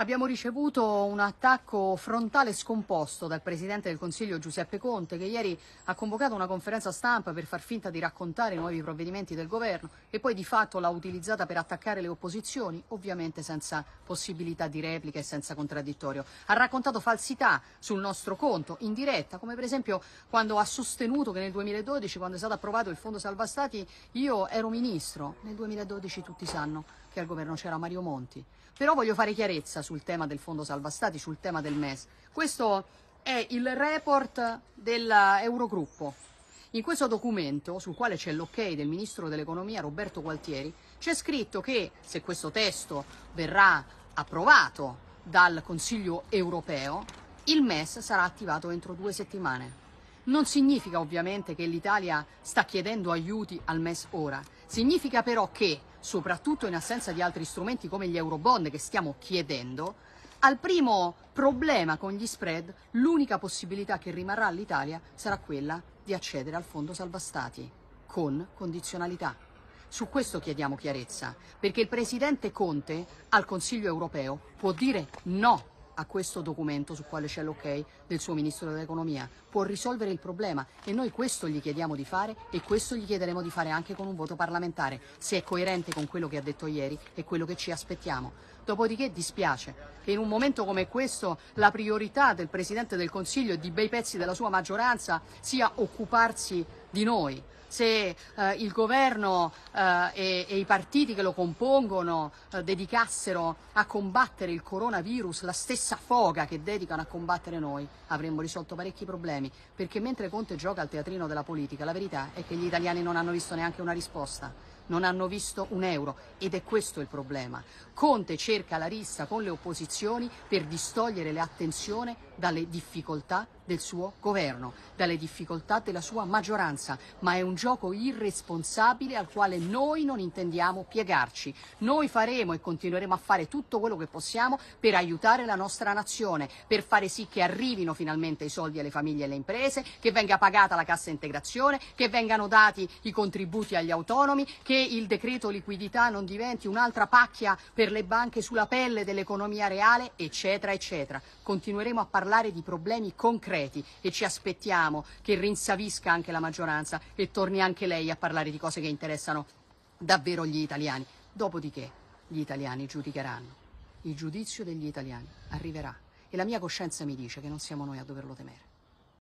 Abbiamo ricevuto un attacco frontale scomposto dal Presidente del Consiglio Giuseppe Conte che ieri ha convocato una conferenza stampa per far finta di raccontare i nuovi provvedimenti del governo e poi di fatto l'ha utilizzata per attaccare le opposizioni, ovviamente senza possibilità di replica e senza contraddittorio. Ha raccontato falsità sul nostro conto in diretta, come per esempio quando ha sostenuto che nel 2012, quando è stato approvato il Fondo Salva Stati, io ero ministro. Nel 2012 tutti sanno che al governo c'era Mario Monti. Però voglio fare chiarezza sul tema del Fondo Salva Stati, sul tema del MES. Questo è il report dell'Eurogruppo. In questo documento, sul quale c'è l'ok del Ministro dell'Economia Roberto Gualtieri, c'è scritto che se questo testo verrà approvato dal Consiglio europeo, il MES sarà attivato entro due settimane. Non significa ovviamente che l'Italia sta chiedendo aiuti al MES ora, significa però che soprattutto in assenza di altri strumenti come gli eurobond che stiamo chiedendo, al primo problema con gli spread l'unica possibilità che rimarrà all'Italia sarà quella di accedere al fondo salva stati con condizionalità. Su questo chiediamo chiarezza, perché il Presidente Conte al Consiglio europeo può dire no a questo documento su quale c'è l'ok del suo Ministro dell'Economia. Può risolvere il problema e noi questo gli chiediamo di fare e questo gli chiederemo di fare anche con un voto parlamentare, se è coerente con quello che ha detto ieri e quello che ci aspettiamo. Dopodiché dispiace che in un momento come questo la priorità del Presidente del Consiglio e di bei pezzi della sua maggioranza sia occuparsi di noi, se eh, il governo eh, e, e, i partiti che lo compongono eh, dedicassero a combattere il coronavirus la stessa foga che dedicano a combattere noi, avremmo risolto parecchi problemi, perché mentre Conte gioca al teatrino della politica, la verità è che gli italiani non hanno visto neanche una risposta. Non hanno visto un euro ed è questo il problema. Conte cerca la rissa con le opposizioni per distogliere l'attenzione dalle difficoltà del suo governo, dalle difficoltà della sua maggioranza, ma è un gioco irresponsabile al quale noi non intendiamo piegarci. Noi faremo e continueremo a fare tutto quello che possiamo per aiutare la nostra nazione, per fare sì che arrivino finalmente i soldi alle famiglie e alle imprese, che venga pagata la cassa integrazione, che vengano dati i contributi agli autonomi, che il decreto liquidità non diventi un'altra pacchia per le banche sulla pelle dell'economia reale, eccetera, eccetera. Continueremo a parlare di problemi concreti concreti e ci aspettiamo che rinsavisca anche la maggioranza e torni anche lei a parlare di cose che interessano davvero gli italiani. Dopodiché gli italiani giudicheranno. Il giudizio degli italiani arriverà e la mia coscienza mi dice che non siamo noi a doverlo temere.